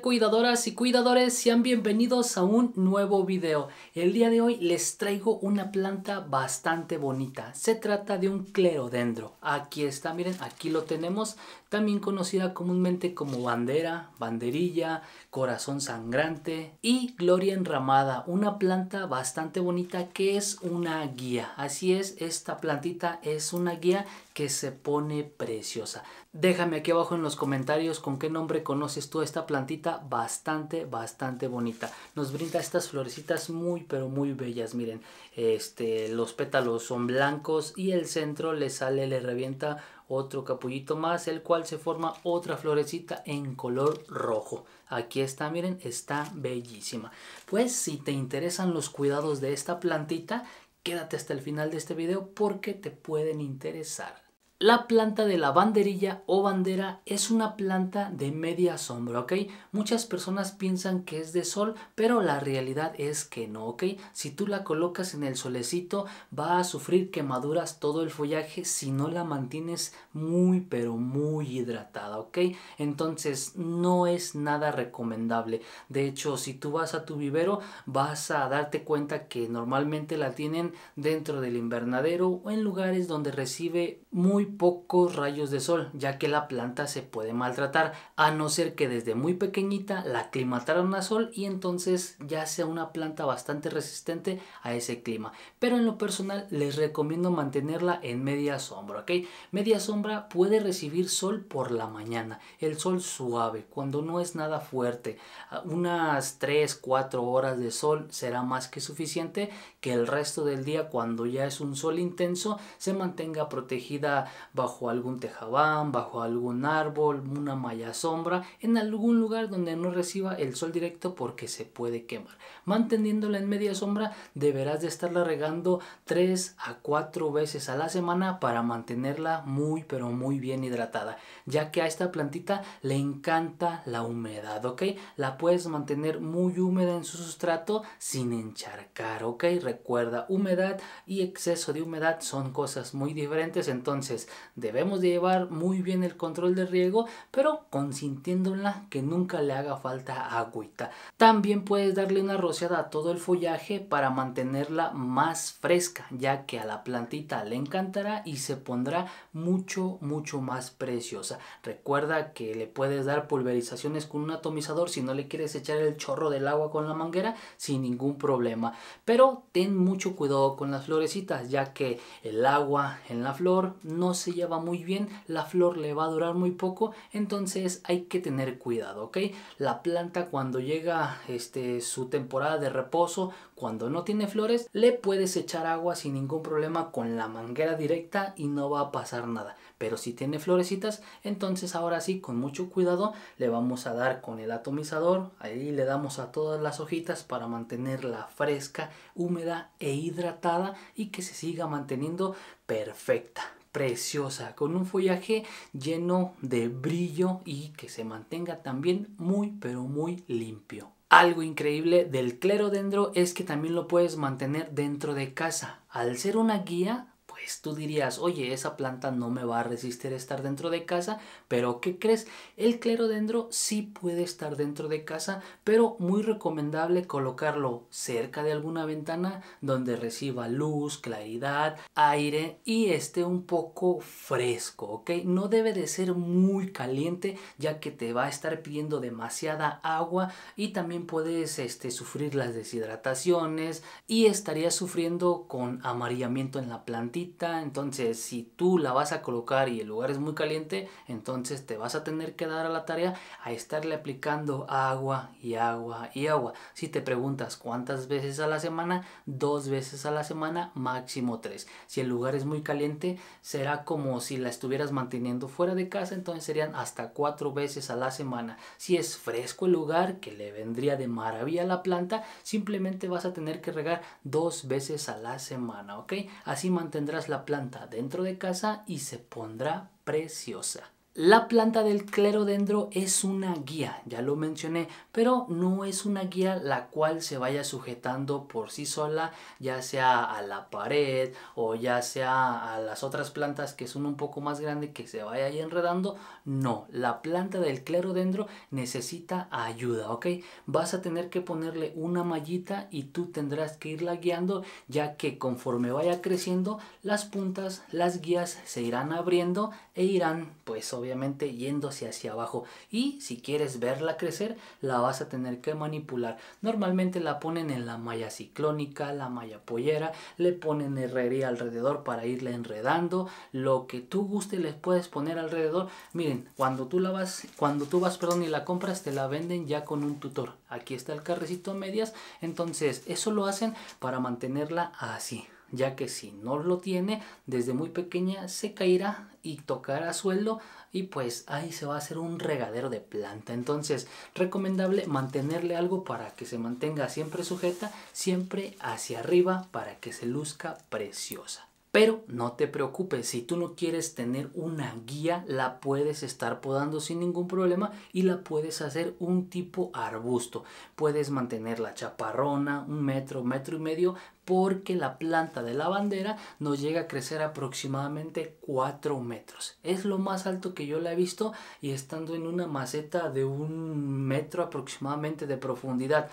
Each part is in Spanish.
cuidadoras y cuidadores? Sean bienvenidos a un nuevo video. El día de hoy les traigo una planta bastante bonita. Se trata de un clerodendro. Aquí está, miren, aquí lo tenemos. También conocida comúnmente como bandera, banderilla, corazón sangrante y gloria enramada. Una planta bastante bonita que es una guía. Así es, esta plantita es una guía que se pone preciosa. Déjame aquí abajo en los comentarios con qué nombre conoces tú esta plantita bastante, bastante bonita. Nos brinda estas florecitas muy, pero muy bellas. Miren, este, los pétalos son blancos y el centro le sale, le revienta otro capullito más, el cual se forma otra florecita en color rojo. Aquí está, miren, está bellísima. Pues si te interesan los cuidados de esta plantita, quédate hasta el final de este video porque te pueden interesar. La planta de la banderilla o bandera es una planta de media sombra, ¿ok? Muchas personas piensan que es de sol, pero la realidad es que no, ¿ok? Si tú la colocas en el solecito, va a sufrir quemaduras todo el follaje si no la mantienes muy, pero muy hidratada, ¿ok? Entonces no es nada recomendable. De hecho, si tú vas a tu vivero, vas a darte cuenta que normalmente la tienen dentro del invernadero o en lugares donde recibe muy pocos rayos de sol, ya que la planta se puede maltratar, a no ser que desde muy pequeñita la aclimataran a sol y entonces ya sea una planta bastante resistente a ese clima. Pero en lo personal les recomiendo mantenerla en media sombra, ¿ok? Media sombra puede recibir sol por la mañana, el sol suave, cuando no es nada fuerte. Unas 3, 4 horas de sol será más que suficiente que el resto del día cuando ya es un sol intenso se mantenga protegida bajo algún tejabán, bajo algún árbol, una malla sombra, en algún lugar donde no reciba el sol directo porque se puede quemar. Manteniéndola en media sombra deberás de estarla regando 3 a 4 veces a la semana para mantenerla muy pero muy bien hidratada, ya que a esta plantita le encanta la humedad, ¿ok? La puedes mantener muy húmeda en su sustrato sin encharcar, ¿ok? Recuerda, humedad y exceso de humedad son cosas muy diferentes, entonces debemos de llevar muy bien el control de riego, pero consintiéndola que nunca le haga falta agüita. También puedes darle una rociada a todo el follaje para mantenerla más fresca, ya que a la plantita le encantará y se pondrá mucho, mucho más preciosa. Recuerda que le puedes dar pulverizaciones con un atomizador si no le quieres echar el chorro del agua con la manguera sin ningún problema. Pero ten mucho cuidado con las florecitas, ya que el agua en la flor no se lleva muy bien, la flor le va a durar muy poco, entonces hay que tener cuidado, ¿ok? La planta cuando llega este, su temporada de reposo, cuando no tiene flores, le puedes echar agua sin ningún problema con la manguera directa y no va a pasar nada. Pero si tiene florecitas, entonces ahora sí, con mucho cuidado, le vamos a dar con el atomizador, ahí le damos a todas las hojitas para mantenerla fresca, húmeda e hidratada y que se siga manteniendo perfecta preciosa, con un follaje lleno de brillo y que se mantenga también muy pero muy limpio. Algo increíble del clerodendro es que también lo puedes mantener dentro de casa. Al ser una guía, pues, tú dirías, oye, esa planta no me va a resistir estar dentro de casa, pero ¿qué crees? El clerodendro sí puede estar dentro de casa, pero muy recomendable colocarlo cerca de alguna ventana donde reciba luz, claridad, aire y esté un poco fresco, ¿ok? No debe de ser muy caliente ya que te va a estar pidiendo demasiada agua y también puedes este, sufrir las deshidrataciones y estarías sufriendo con amarillamiento en la plantita entonces si tú la vas a colocar y el lugar es muy caliente, entonces te vas a tener que dar a la tarea a estarle aplicando agua y agua y agua. Si te preguntas cuántas veces a la semana, dos veces a la semana, máximo tres. Si el lugar es muy caliente, será como si la estuvieras manteniendo fuera de casa, entonces serían hasta cuatro veces a la semana. Si es fresco el lugar, que le vendría de maravilla a la planta, simplemente vas a tener que regar dos veces a la semana, ¿ok? Así mantendrá la planta dentro de casa y se pondrá preciosa. La planta del clerodendro es una guía, ya lo mencioné, pero no es una guía la cual se vaya sujetando por sí sola, ya sea a la pared o ya sea a las otras plantas que son un poco más grandes que se vaya ahí enredando. No, la planta del clerodendro necesita ayuda, ¿ok? Vas a tener que ponerle una mallita y tú tendrás que irla guiando, ya que conforme vaya creciendo, las puntas, las guías se irán abriendo e irán, pues, obviamente yéndose hacia abajo. Y si quieres verla crecer, la vas a tener que manipular. Normalmente la ponen en la malla ciclónica, la malla pollera, le ponen herrería alrededor para irla enredando, lo que tú guste les puedes poner alrededor. Miren, cuando tú la vas, cuando tú vas, perdón, y la compras, te la venden ya con un tutor. Aquí está el carrecito medias, entonces eso lo hacen para mantenerla así ya que si no lo tiene desde muy pequeña se caerá y tocar a sueldo y pues ahí se va a hacer un regadero de planta. Entonces, recomendable mantenerle algo para que se mantenga siempre sujeta, siempre hacia arriba para que se luzca preciosa. Pero no te preocupes, si tú no quieres tener una guía, la puedes estar podando sin ningún problema y la puedes hacer un tipo arbusto. Puedes mantenerla chaparrona, un metro, metro y medio, porque la planta de la bandera nos llega a crecer aproximadamente 4 metros. Es lo más alto que yo la he visto y estando en una maceta de un metro aproximadamente de profundidad.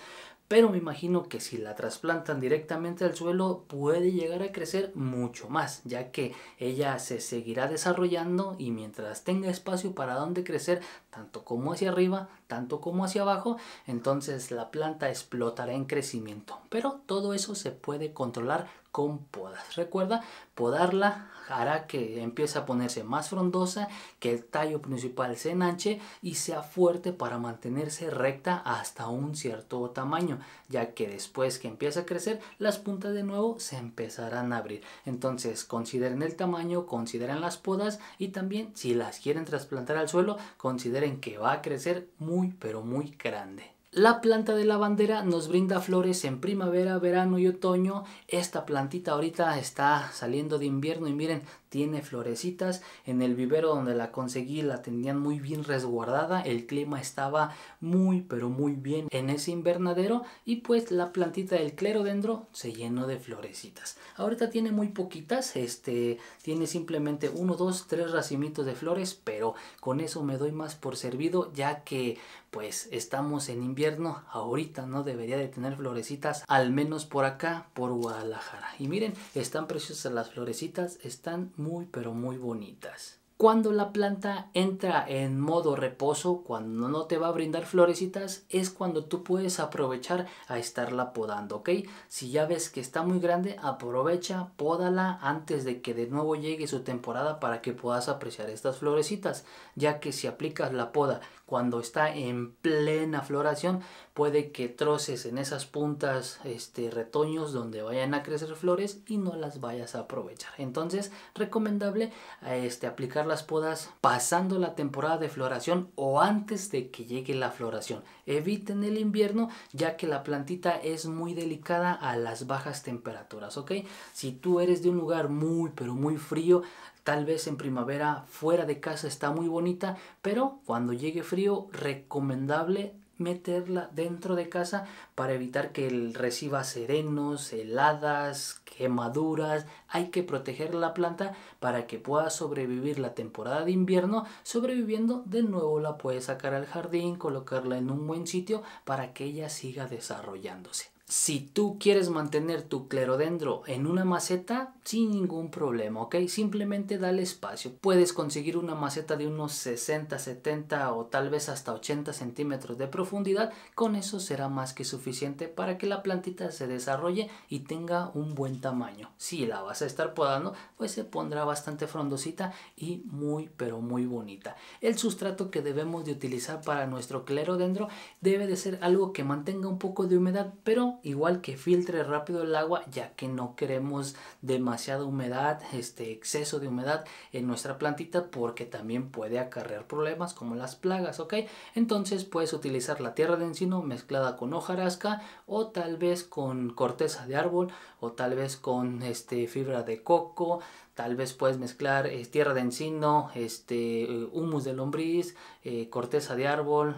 Pero me imagino que si la trasplantan directamente al suelo puede llegar a crecer mucho más, ya que ella se seguirá desarrollando y mientras tenga espacio para donde crecer, tanto como hacia arriba, tanto como hacia abajo, entonces la planta explotará en crecimiento. Pero todo eso se puede controlar con podas. Recuerda, podarla hará que empiece a ponerse más frondosa, que el tallo principal se enanche y sea fuerte para mantenerse recta hasta un cierto tamaño, ya que después que empiece a crecer, las puntas de nuevo se empezarán a abrir. Entonces, consideren el tamaño, consideren las podas y también si las quieren trasplantar al suelo, consideren que va a crecer muy pero muy grande. La planta de la bandera nos brinda flores en primavera, verano y otoño. Esta plantita ahorita está saliendo de invierno y miren, tiene florecitas. En el vivero donde la conseguí la tenían muy bien resguardada. El clima estaba muy pero muy bien en ese invernadero y pues la plantita del clerodendro se llenó de florecitas. Ahorita tiene muy poquitas, este tiene simplemente uno, dos, tres racimitos de flores, pero con eso me doy más por servido ya que pues estamos en invierno, ahorita no debería de tener florecitas, al menos por acá, por Guadalajara. Y miren, están preciosas las florecitas, están muy pero muy bonitas. Cuando la planta entra en modo reposo, cuando no te va a brindar florecitas, es cuando tú puedes aprovechar a estarla podando, ¿ok? Si ya ves que está muy grande, aprovecha, pódala antes de que de nuevo llegue su temporada para que puedas apreciar estas florecitas, ya que si aplicas la poda cuando está en plena floración, puede que troces en esas puntas este, retoños donde vayan a crecer flores y no las vayas a aprovechar. Entonces, recomendable este, aplicar las podas pasando la temporada de floración o antes de que llegue la floración. Eviten el invierno ya que la plantita es muy delicada a las bajas temperaturas, ¿ok? Si tú eres de un lugar muy pero muy frío, Tal vez en primavera fuera de casa está muy bonita, pero cuando llegue frío, recomendable meterla dentro de casa para evitar que reciba serenos, heladas, quemaduras. Hay que proteger la planta para que pueda sobrevivir la temporada de invierno. Sobreviviendo de nuevo la puede sacar al jardín, colocarla en un buen sitio para que ella siga desarrollándose. Si tú quieres mantener tu clerodendro en una maceta, sin ningún problema, ¿ok? Simplemente dale espacio. Puedes conseguir una maceta de unos 60, 70 o tal vez hasta 80 centímetros de profundidad. Con eso será más que suficiente para que la plantita se desarrolle y tenga un buen tamaño. Si la vas a estar podando, pues se pondrá bastante frondosita y muy, pero muy bonita. El sustrato que debemos de utilizar para nuestro clerodendro debe de ser algo que mantenga un poco de humedad, pero igual que filtre rápido el agua ya que no queremos demasiada humedad, este exceso de humedad en nuestra plantita porque también puede acarrear problemas como las plagas, ¿ok? Entonces puedes utilizar la tierra de encino mezclada con hojarasca o tal vez con corteza de árbol o tal vez con este, fibra de coco, Tal vez puedes mezclar eh, tierra de encino, este, eh, humus de lombriz, eh, corteza de árbol,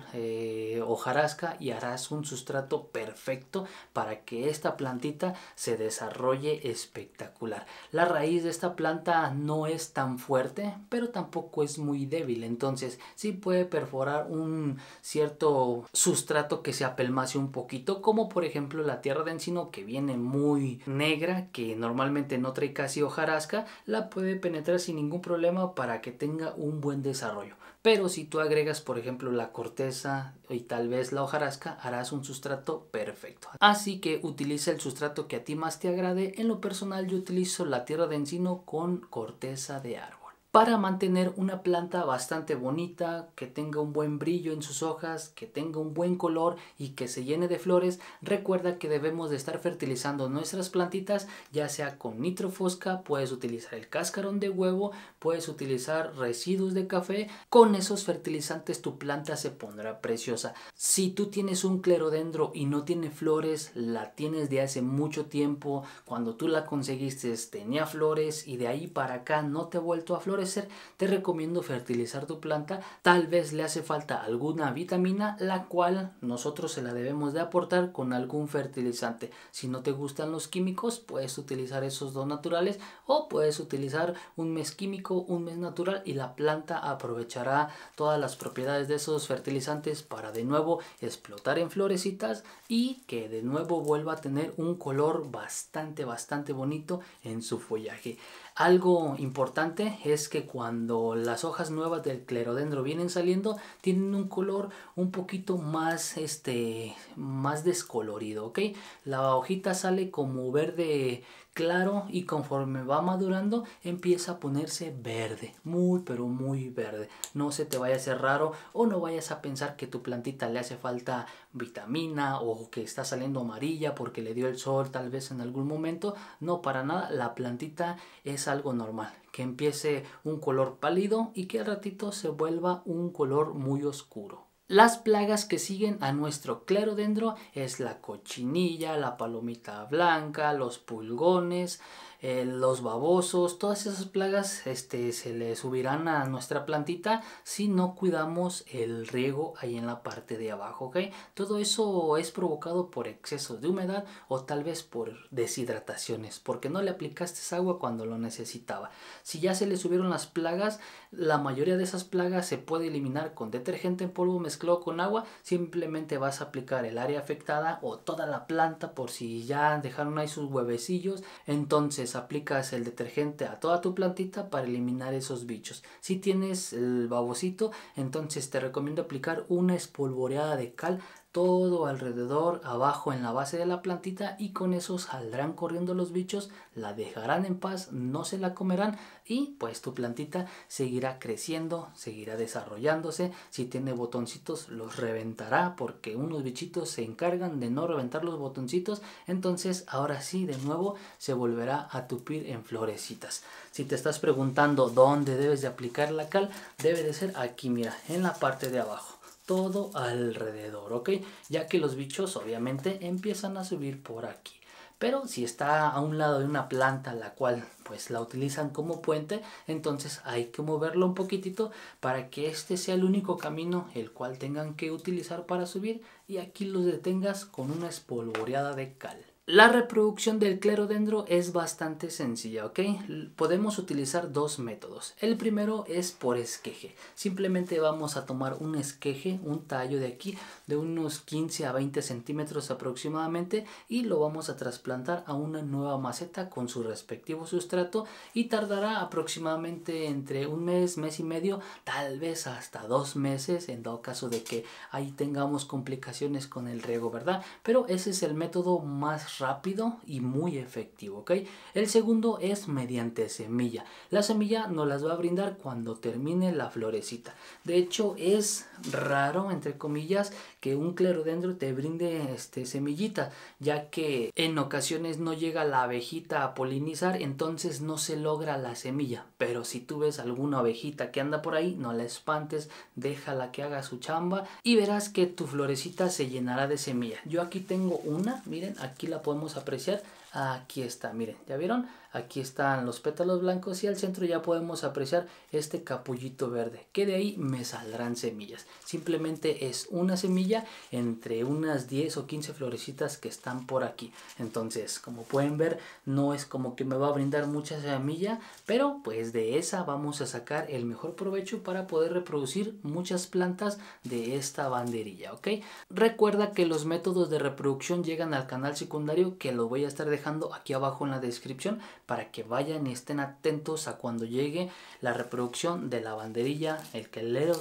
hojarasca y harás un sustrato perfecto para que esta plantita se desarrolle espectacular. La raíz de esta planta no es tan fuerte, pero tampoco es muy débil. Entonces sí puede perforar un cierto sustrato que se apelmace un poquito, como por ejemplo la tierra de encino que viene muy negra, que normalmente no trae casi hojarasca, la puede penetrar sin ningún problema para que tenga un buen desarrollo. Pero si tú agregas, por ejemplo, la corteza y tal vez la hojarasca, harás un sustrato perfecto. Así que utiliza el sustrato que a ti más te agrade. En lo personal yo utilizo la tierra de encino con corteza de árbol para mantener una planta bastante bonita, que tenga un buen brillo en sus hojas, que tenga un buen color y que se llene de flores, recuerda que debemos de estar fertilizando nuestras plantitas, ya sea con nitrofosca, puedes utilizar el cascarón de huevo, puedes utilizar residuos de café, con esos fertilizantes tu planta se pondrá preciosa. Si tú tienes un clerodendro y no tiene flores, la tienes de hace mucho tiempo, cuando tú la conseguiste tenía flores y de ahí para acá no te ha vuelto a flores, ser te recomiendo fertilizar tu planta. Tal vez le hace falta alguna vitamina, la cual nosotros se la debemos de aportar con algún fertilizante. Si no te gustan los químicos, puedes utilizar esos dos naturales o puedes utilizar un mes químico, un mes natural y la planta aprovechará todas las propiedades de esos fertilizantes para de nuevo explotar en florecitas y que de nuevo vuelva a tener un color bastante, bastante bonito en su follaje. Algo importante es que que cuando las hojas nuevas del clerodendro vienen saliendo, tienen un color un poquito más, este, más descolorido, ¿ok? La hojita sale como verde claro y conforme va madurando empieza a ponerse verde, muy pero muy verde. No se te vaya a hacer raro o no vayas a pensar que tu plantita le hace falta vitamina o que está saliendo amarilla porque le dio el sol tal vez en algún momento. No, para nada, la plantita es algo normal que empiece un color pálido y que al ratito se vuelva un color muy oscuro. Las plagas que siguen a nuestro clerodendro es la cochinilla, la palomita blanca, los pulgones, eh, los babosos, todas esas plagas este, se le subirán a nuestra plantita si no cuidamos el riego ahí en la parte de abajo, ¿ok? Todo eso es provocado por exceso de humedad o tal vez por deshidrataciones, porque no le aplicaste agua cuando lo necesitaba. Si ya se le subieron las plagas, la mayoría de esas plagas se puede eliminar con detergente en polvo mezclado con agua, simplemente vas a aplicar el área afectada o toda la planta por si ya dejaron ahí sus huevecillos, entonces pues aplicas el detergente a toda tu plantita para eliminar esos bichos. Si tienes el babocito, entonces te recomiendo aplicar una espolvoreada de cal todo alrededor, abajo en la base de la plantita y con eso saldrán corriendo los bichos, la dejarán en paz, no se la comerán y pues tu plantita seguirá creciendo, seguirá desarrollándose, si tiene botoncitos los reventará porque unos bichitos se encargan de no reventar los botoncitos, entonces ahora sí de nuevo se volverá a tupir en florecitas. Si te estás preguntando dónde debes de aplicar la cal, debe de ser aquí, mira, en la parte de abajo todo alrededor, ¿ok? Ya que los bichos obviamente empiezan a subir por aquí. Pero si está a un lado de una planta la cual pues la utilizan como puente, entonces hay que moverlo un poquitito para que este sea el único camino el cual tengan que utilizar para subir y aquí los detengas con una espolvoreada de cal. La reproducción del clerodendro es bastante sencilla, ¿ok? Podemos utilizar dos métodos. El primero es por esqueje. Simplemente vamos a tomar un esqueje, un tallo de aquí, de unos 15 a 20 centímetros aproximadamente, y lo vamos a trasplantar a una nueva maceta con su respectivo sustrato y tardará aproximadamente entre un mes, mes y medio, tal vez hasta dos meses, en dado caso de que ahí tengamos complicaciones con el riego, ¿verdad? Pero ese es el método más rápido y muy efectivo, ¿ok? El segundo es mediante semilla. La semilla no las va a brindar cuando termine la florecita. De hecho, es raro, entre comillas, que un clerodendro te brinde este, semillita, ya que en ocasiones no llega la abejita a polinizar, entonces no se logra la semilla. Pero si tú ves alguna abejita que anda por ahí, no la espantes, déjala que haga su chamba y verás que tu florecita se llenará de semilla. Yo aquí tengo una, miren, aquí la podemos apreciar. Aquí está, miren, ¿ya vieron? Aquí están los pétalos blancos y al centro ya podemos apreciar este capullito verde, que de ahí me saldrán semillas. Simplemente es una semilla entre unas 10 o 15 florecitas que están por aquí. Entonces, como pueden ver, no es como que me va a brindar mucha semilla, pero pues de esa vamos a sacar el mejor provecho para poder reproducir muchas plantas de esta banderilla, ¿ok? Recuerda que los métodos de reproducción llegan al canal secundario que lo voy a estar dejando aquí abajo en la descripción para que vayan y estén atentos a cuando llegue la reproducción de la banderilla, el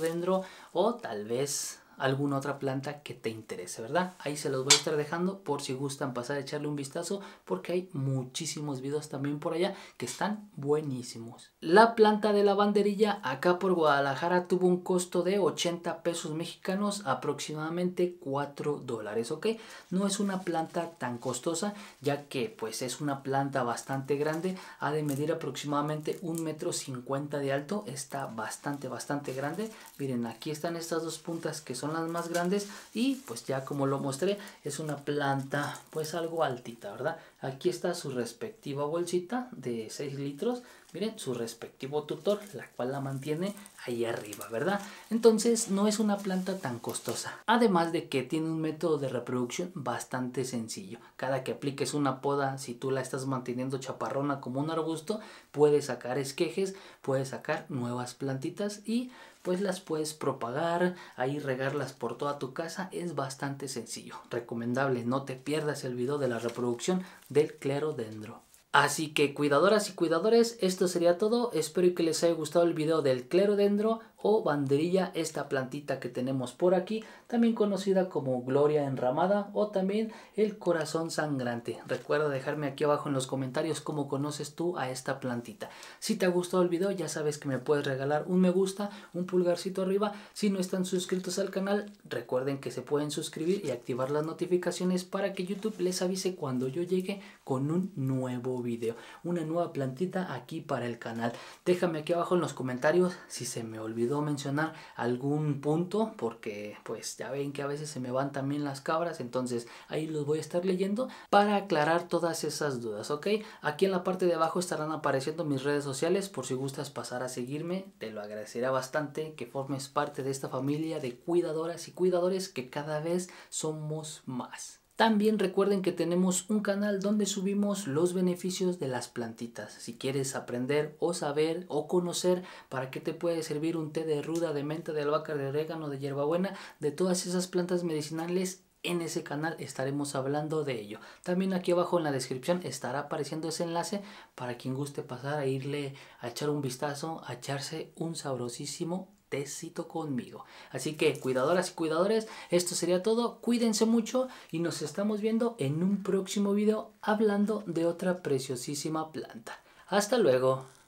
dentro o tal vez alguna otra planta que te interese, ¿verdad? Ahí se los voy a estar dejando por si gustan pasar a echarle un vistazo porque hay muchísimos videos también por allá que están buenísimos. La planta de la banderilla acá por Guadalajara tuvo un costo de 80 pesos mexicanos, aproximadamente 4 dólares, ¿ok? No es una planta tan costosa ya que pues es una planta bastante grande, ha de medir aproximadamente un metro 50 de alto, está bastante, bastante grande. Miren, aquí están estas dos puntas que son son las más grandes y pues ya como lo mostré es una planta pues algo altita, ¿verdad? Aquí está su respectiva bolsita de 6 litros miren, su respectivo tutor, la cual la mantiene ahí arriba, ¿verdad? Entonces no es una planta tan costosa. Además de que tiene un método de reproducción bastante sencillo. Cada que apliques una poda, si tú la estás manteniendo chaparrona como un arbusto, puedes sacar esquejes, puedes sacar nuevas plantitas y pues las puedes propagar, ahí regarlas por toda tu casa, es bastante sencillo. Recomendable, no te pierdas el video de la reproducción del clerodendro. Así que cuidadoras y cuidadores, esto sería todo. Espero que les haya gustado el video del clerodendro o banderilla, esta plantita que tenemos por aquí, también conocida como gloria enramada o también el corazón sangrante. Recuerda dejarme aquí abajo en los comentarios cómo conoces tú a esta plantita. Si te ha gustado el video, ya sabes que me puedes regalar un me gusta, un pulgarcito arriba. Si no están suscritos al canal, recuerden que se pueden suscribir y activar las notificaciones para que YouTube les avise cuando yo llegue con un nuevo video, una nueva plantita aquí para el canal. Déjame aquí abajo en los comentarios si se me olvidó mencionar algún punto porque pues ya ven que a veces se me van también las cabras, entonces ahí los voy a estar leyendo para aclarar todas esas dudas, ¿ok? Aquí en la parte de abajo estarán apareciendo mis redes sociales por si gustas pasar a seguirme, te lo agradecerá bastante que formes parte de esta familia de cuidadoras y cuidadores que cada vez somos más. También recuerden que tenemos un canal donde subimos los beneficios de las plantitas. Si quieres aprender o saber o conocer para qué te puede servir un té de ruda, de menta, de albahaca, de orégano, de hierbabuena, de todas esas plantas medicinales, en ese canal estaremos hablando de ello. También aquí abajo en la descripción estará apareciendo ese enlace para quien guste pasar a irle a echar un vistazo, a echarse un sabrosísimo cito conmigo. Así que, cuidadoras y cuidadores, esto sería todo. Cuídense mucho y nos estamos viendo en un próximo video hablando de otra preciosísima planta. Hasta luego.